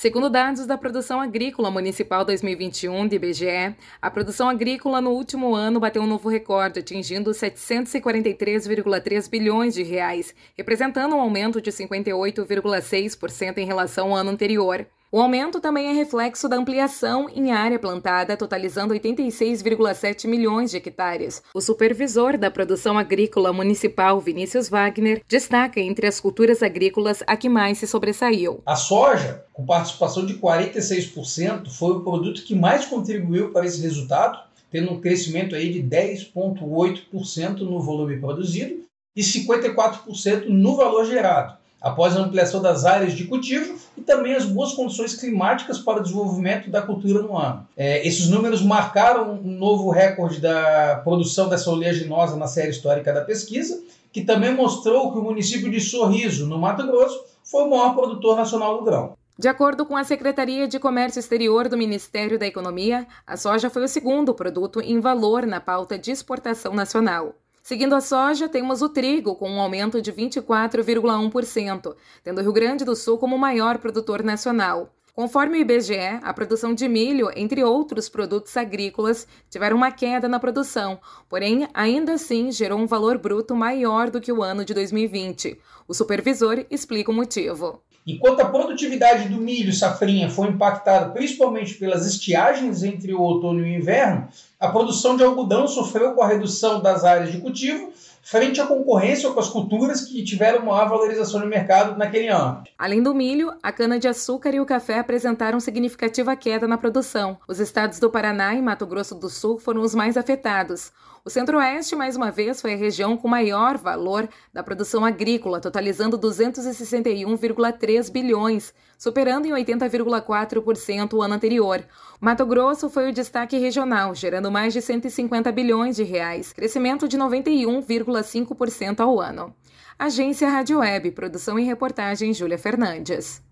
Segundo dados da Produção Agrícola Municipal 2021 de IBGE, a produção agrícola no último ano bateu um novo recorde, atingindo 743,3 bilhões de reais, representando um aumento de 58,6% em relação ao ano anterior. O aumento também é reflexo da ampliação em área plantada, totalizando 86,7 milhões de hectares. O supervisor da produção agrícola municipal, Vinícius Wagner, destaca entre as culturas agrícolas a que mais se sobressaiu. A soja, com participação de 46%, foi o produto que mais contribuiu para esse resultado, tendo um crescimento aí de 10,8% no volume produzido e 54% no valor gerado após a ampliação das áreas de cultivo e também as boas condições climáticas para o desenvolvimento da cultura no ano. É, esses números marcaram um novo recorde da produção dessa oleaginosa na série histórica da pesquisa, que também mostrou que o município de Sorriso, no Mato Grosso, foi o maior produtor nacional do grão. De acordo com a Secretaria de Comércio Exterior do Ministério da Economia, a soja foi o segundo produto em valor na pauta de exportação nacional. Seguindo a soja, temos o trigo, com um aumento de 24,1%, tendo o Rio Grande do Sul como maior produtor nacional. Conforme o IBGE, a produção de milho, entre outros produtos agrícolas, tiveram uma queda na produção, porém, ainda assim gerou um valor bruto maior do que o ano de 2020. O supervisor explica o motivo. Enquanto a produtividade do milho safrinha foi impactada principalmente pelas estiagens entre o outono e o inverno, a produção de algodão sofreu com a redução das áreas de cultivo frente à concorrência com as culturas que tiveram maior valorização no mercado naquele ano. Além do milho, a cana-de-açúcar e o café apresentaram significativa queda na produção. Os estados do Paraná e Mato Grosso do Sul foram os mais afetados. O Centro-Oeste, mais uma vez, foi a região com maior valor da produção agrícola, totalizando 261,3 bilhões, superando em 80,4% o ano anterior. Mato Grosso foi o destaque regional, gerando mais de 150 bilhões de reais, crescimento de 91,5% ao ano. Agência Rádio Web, produção e reportagem Júlia Fernandes.